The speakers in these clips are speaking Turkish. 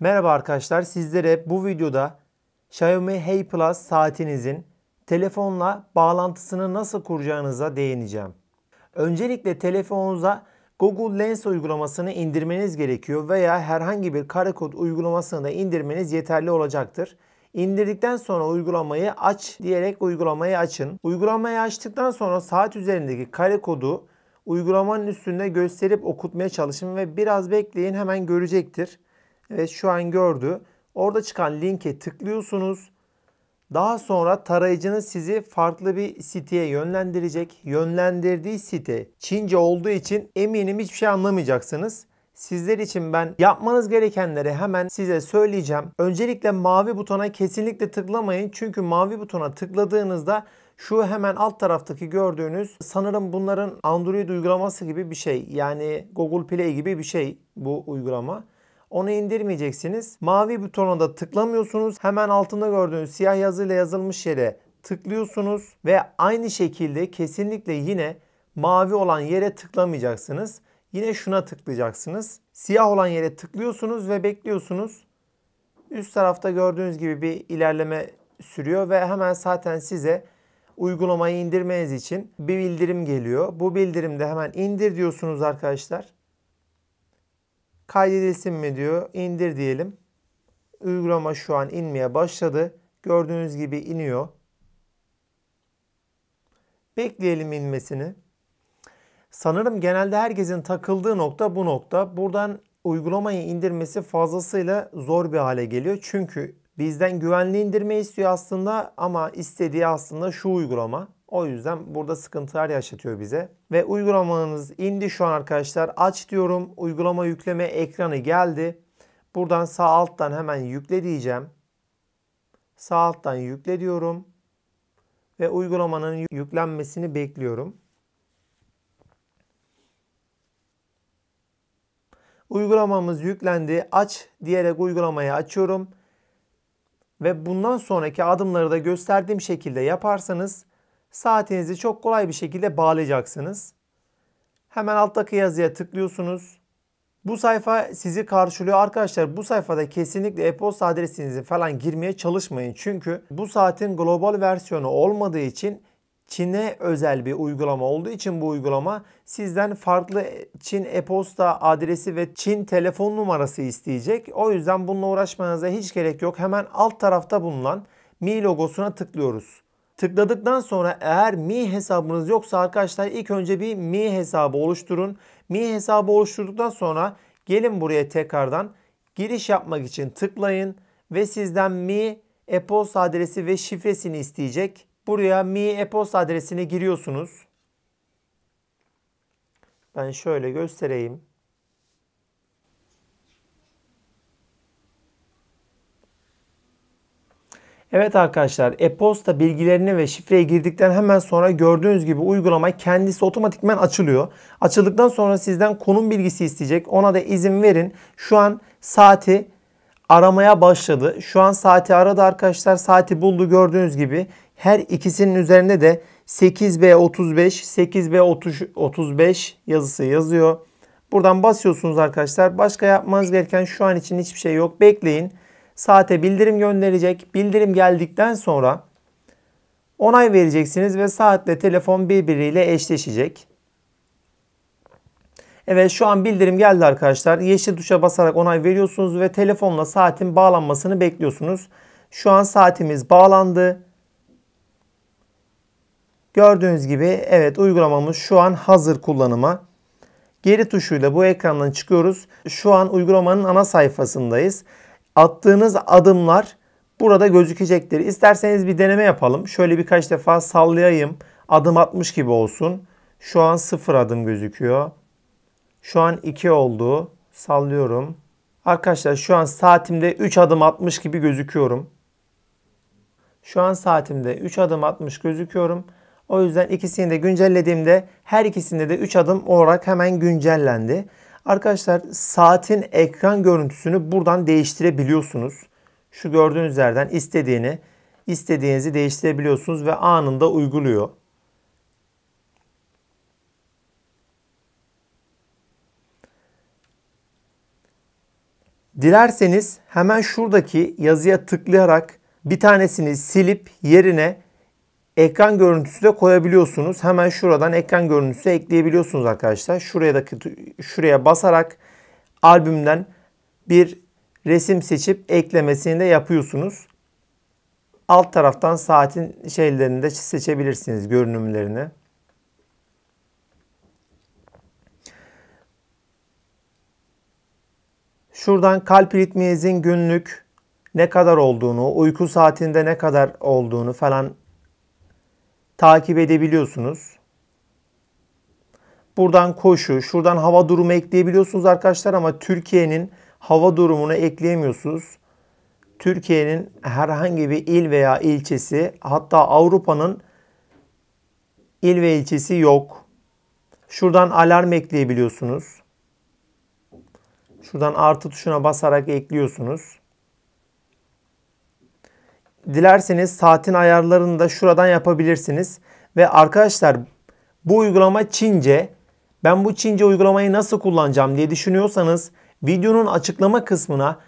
Merhaba arkadaşlar sizlere bu videoda Xiaomi Hey Plus saatinizin telefonla bağlantısını nasıl kuracağınıza değineceğim. Öncelikle telefonunuza Google Lens uygulamasını indirmeniz gerekiyor veya herhangi bir karekod uygulamasını da indirmeniz yeterli olacaktır. İndirdikten sonra uygulamayı aç diyerek uygulamayı açın. Uygulamayı açtıktan sonra saat üzerindeki kare kodu uygulamanın üstünde gösterip okutmaya çalışın ve biraz bekleyin hemen görecektir. Evet şu an gördü. Orada çıkan linke tıklıyorsunuz. Daha sonra tarayıcının sizi farklı bir siteye yönlendirecek. Yönlendirdiği site Çince olduğu için eminim hiçbir şey anlamayacaksınız. Sizler için ben yapmanız gerekenleri hemen size söyleyeceğim. Öncelikle mavi butona kesinlikle tıklamayın. Çünkü mavi butona tıkladığınızda şu hemen alt taraftaki gördüğünüz sanırım bunların Android uygulaması gibi bir şey. Yani Google Play gibi bir şey bu uygulama. Onu indirmeyeceksiniz. Mavi butona da tıklamıyorsunuz. Hemen altında gördüğünüz siyah yazıyla yazılmış yere tıklıyorsunuz ve aynı şekilde kesinlikle yine mavi olan yere tıklamayacaksınız. Yine şuna tıklayacaksınız. Siyah olan yere tıklıyorsunuz ve bekliyorsunuz. Üst tarafta gördüğünüz gibi bir ilerleme sürüyor ve hemen zaten size uygulamayı indirmeniz için bir bildirim geliyor. Bu bildirimde hemen indir diyorsunuz arkadaşlar. Kaydedilsin mi diyor. İndir diyelim. Uygulama şu an inmeye başladı. Gördüğünüz gibi iniyor. Bekleyelim inmesini. Sanırım genelde herkesin takıldığı nokta bu nokta. Buradan uygulamayı indirmesi fazlasıyla zor bir hale geliyor. Çünkü bizden güvenli indirme istiyor aslında ama istediği aslında şu uygulama. O yüzden burada sıkıntılar yaşatıyor bize. Ve uygulamanız indi şu an arkadaşlar. Aç diyorum. Uygulama yükleme ekranı geldi. Buradan sağ alttan hemen yükle diyeceğim. Sağ alttan yükle diyorum. Ve uygulamanın yüklenmesini bekliyorum. Uygulamamız yüklendi. Aç diyerek uygulamayı açıyorum. Ve bundan sonraki adımları da gösterdiğim şekilde yaparsanız saatinizi çok kolay bir şekilde bağlayacaksınız. Hemen alttaki yazıya tıklıyorsunuz. Bu sayfa sizi karşılıyor. Arkadaşlar bu sayfada kesinlikle e-posta adresinizi falan girmeye çalışmayın. Çünkü bu saatin global versiyonu olmadığı için Çin'e özel bir uygulama olduğu için bu uygulama sizden farklı Çin e-posta adresi ve Çin telefon numarası isteyecek. O yüzden bununla uğraşmanıza hiç gerek yok. Hemen alt tarafta bulunan Mi logosuna tıklıyoruz. Tıkladıktan sonra eğer mi hesabınız yoksa arkadaşlar ilk önce bir mi hesabı oluşturun. Mi hesabı oluşturduktan sonra gelin buraya tekrardan giriş yapmak için tıklayın ve sizden mi e-posta adresi ve şifresini isteyecek. Buraya mi e-posta adresini giriyorsunuz. Ben şöyle göstereyim. Evet arkadaşlar e-posta bilgilerini ve şifreyi girdikten hemen sonra gördüğünüz gibi uygulama kendisi otomatikmen açılıyor. Açıldıktan sonra sizden konum bilgisi isteyecek. Ona da izin verin. Şu an saati aramaya başladı. Şu an saati aradı arkadaşlar. Saati buldu gördüğünüz gibi. Her ikisinin üzerinde de 8B35, 8B35 yazısı yazıyor. Buradan basıyorsunuz arkadaşlar. Başka yapmanız gereken şu an için hiçbir şey yok. Bekleyin saate bildirim gönderecek. Bildirim geldikten sonra onay vereceksiniz ve saatle telefon birbiriyle eşleşecek. Evet şu an bildirim geldi arkadaşlar. Yeşil tuşa basarak onay veriyorsunuz ve telefonla saatin bağlanmasını bekliyorsunuz. Şu an saatimiz bağlandı. Gördüğünüz gibi evet uygulamamız şu an hazır kullanıma. Geri tuşuyla bu ekrandan çıkıyoruz. Şu an uygulamanın ana sayfasındayız attığınız adımlar burada gözükecektir. İsterseniz bir deneme yapalım. Şöyle birkaç defa sallayayım. Adım atmış gibi olsun. Şu an sıfır adım gözüküyor. Şu an iki oldu. Sallıyorum. Arkadaşlar şu an saatimde 3 adım atmış gibi gözüküyorum. Şu an saatimde 3 adım atmış gözüküyorum. O yüzden ikisini de güncellediğimde her ikisinde de 3 adım olarak hemen güncellendi. Arkadaşlar saatin ekran görüntüsünü buradan değiştirebiliyorsunuz. Şu gördüğünüz yerden istediğini, istediğinizi değiştirebiliyorsunuz ve anında uyguluyor. Dilerseniz hemen şuradaki yazıya tıklayarak bir tanesini silip yerine ekran görüntüsü de koyabiliyorsunuz. Hemen şuradan ekran görüntüsü ekleyebiliyorsunuz arkadaşlar. Şuraya da şuraya basarak albümden bir resim seçip eklemesini de yapıyorsunuz. Alt taraftan saatin şeylerini de seçebilirsiniz görünümlerini. Şuradan kalp ritminizin günlük ne kadar olduğunu, uyku saatinde ne kadar olduğunu falan takip edebiliyorsunuz. Buradan koşu, şuradan hava durumu ekleyebiliyorsunuz arkadaşlar ama Türkiye'nin hava durumunu ekleyemiyorsunuz. Türkiye'nin herhangi bir il veya ilçesi hatta Avrupa'nın il ve ilçesi yok. Şuradan alarm ekleyebiliyorsunuz. Şuradan artı tuşuna basarak ekliyorsunuz dilerseniz saatin ayarlarını da şuradan yapabilirsiniz. Ve arkadaşlar bu uygulama Çince. Ben bu Çince uygulamayı nasıl kullanacağım diye düşünüyorsanız videonun açıklama kısmına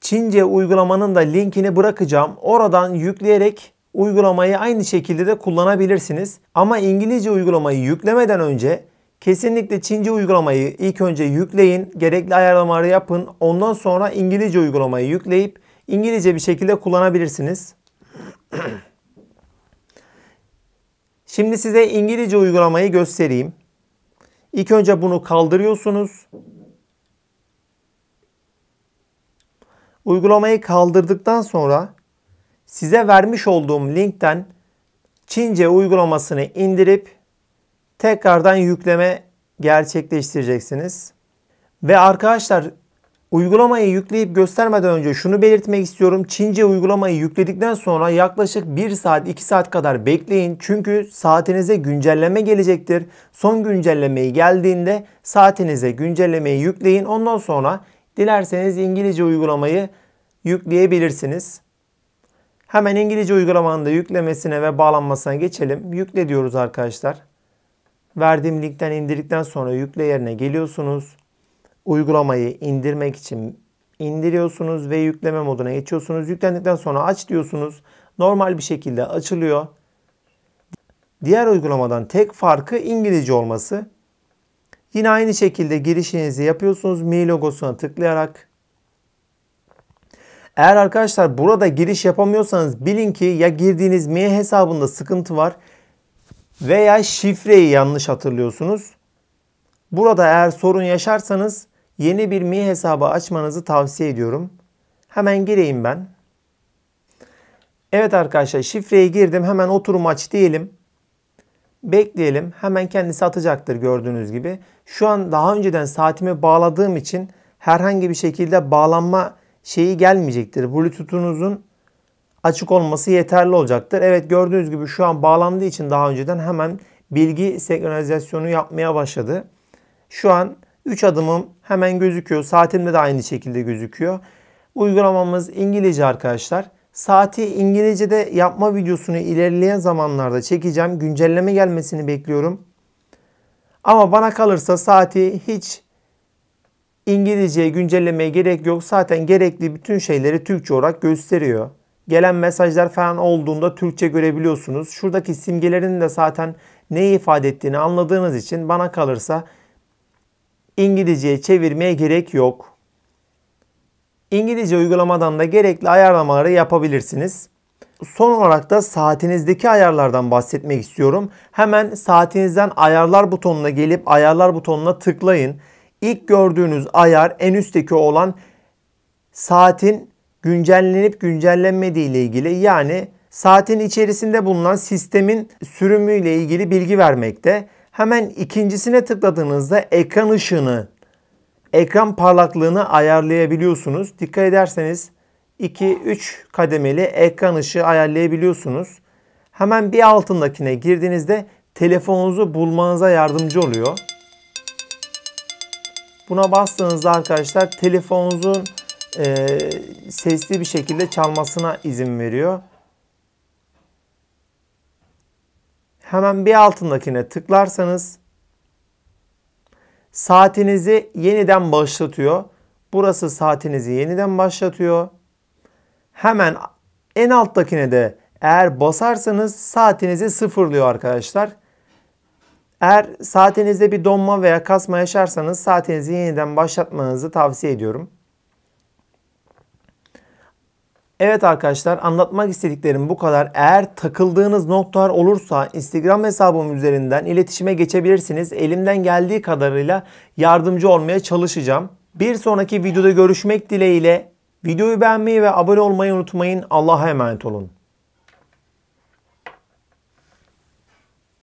Çince uygulamanın da linkini bırakacağım. Oradan yükleyerek uygulamayı aynı şekilde de kullanabilirsiniz. Ama İngilizce uygulamayı yüklemeden önce kesinlikle Çince uygulamayı ilk önce yükleyin. Gerekli ayarlamaları yapın. Ondan sonra İngilizce uygulamayı yükleyip İngilizce bir şekilde kullanabilirsiniz. Şimdi size İngilizce uygulamayı göstereyim. İlk önce bunu kaldırıyorsunuz. Uygulamayı kaldırdıktan sonra size vermiş olduğum linkten Çince uygulamasını indirip tekrardan yükleme gerçekleştireceksiniz. Ve arkadaşlar Uygulamayı yükleyip göstermeden önce şunu belirtmek istiyorum. Çince uygulamayı yükledikten sonra yaklaşık 1 saat 2 saat kadar bekleyin. Çünkü saatinize güncelleme gelecektir. Son güncellemeyi geldiğinde saatinize güncellemeyi yükleyin. Ondan sonra dilerseniz İngilizce uygulamayı yükleyebilirsiniz. Hemen İngilizce uygulamanın da yüklemesine ve bağlanmasına geçelim. Yükle diyoruz arkadaşlar. Verdiğim linkten indirdikten sonra yükle yerine geliyorsunuz uygulamayı indirmek için indiriyorsunuz ve yükleme moduna geçiyorsunuz. Yüklendikten sonra aç diyorsunuz. Normal bir şekilde açılıyor. Diğer uygulamadan tek farkı İngilizce olması. Yine aynı şekilde girişinizi yapıyorsunuz. Mi logosuna tıklayarak. Eğer arkadaşlar burada giriş yapamıyorsanız bilin ki ya girdiğiniz Mi hesabında sıkıntı var veya şifreyi yanlış hatırlıyorsunuz. Burada eğer sorun yaşarsanız yeni bir Mi hesabı açmanızı tavsiye ediyorum. Hemen gireyim ben. Evet arkadaşlar şifreyi girdim. Hemen oturum aç diyelim. Bekleyelim. Hemen kendisi atacaktır gördüğünüz gibi. Şu an daha önceden saatimi bağladığım için herhangi bir şekilde bağlanma şeyi gelmeyecektir. Bluetooth'unuzun açık olması yeterli olacaktır. Evet gördüğünüz gibi şu an bağlandığı için daha önceden hemen bilgi senkronizasyonu yapmaya başladı. Şu an 3 adımım hemen gözüküyor. Saatimde de aynı şekilde gözüküyor. Uygulamamız İngilizce arkadaşlar. Saati İngilizce'de yapma videosunu ilerleyen zamanlarda çekeceğim. Güncelleme gelmesini bekliyorum. Ama bana kalırsa saati hiç İngilizceye güncellemeye gerek yok. Zaten gerekli bütün şeyleri Türkçe olarak gösteriyor. Gelen mesajlar falan olduğunda Türkçe görebiliyorsunuz. Şuradaki simgelerin de zaten neyi ifade ettiğini anladığınız için bana kalırsa İngilizceye çevirmeye gerek yok. İngilizce uygulamadan da gerekli ayarlamaları yapabilirsiniz. Son olarak da saatinizdeki ayarlardan bahsetmek istiyorum. Hemen saatinizden ayarlar butonuna gelip ayarlar butonuna tıklayın. İlk gördüğünüz ayar en üstteki olan saatin güncellenip güncellenmediği ile ilgili yani saatin içerisinde bulunan sistemin sürümü ile ilgili bilgi vermekte. Hemen ikincisine tıkladığınızda ekran ışığını, ekran parlaklığını ayarlayabiliyorsunuz. Dikkat ederseniz 2-3 kademeli ekran ışığı ayarlayabiliyorsunuz. Hemen bir altındakine girdiğinizde telefonunuzu bulmanıza yardımcı oluyor. Buna bastığınızda arkadaşlar telefonunuzun e, sesli bir şekilde çalmasına izin veriyor. hemen bir altındakine tıklarsanız saatinizi yeniden başlatıyor. Burası saatinizi yeniden başlatıyor. Hemen en alttakine de eğer basarsanız saatinizi sıfırlıyor arkadaşlar. Eğer saatinizde bir donma veya kasma yaşarsanız saatinizi yeniden başlatmanızı tavsiye ediyorum. Evet arkadaşlar anlatmak istediklerim bu kadar. Eğer takıldığınız noktalar olursa Instagram hesabım üzerinden iletişime geçebilirsiniz. Elimden geldiği kadarıyla yardımcı olmaya çalışacağım. Bir sonraki videoda görüşmek dileğiyle videoyu beğenmeyi ve abone olmayı unutmayın. Allah'a emanet olun.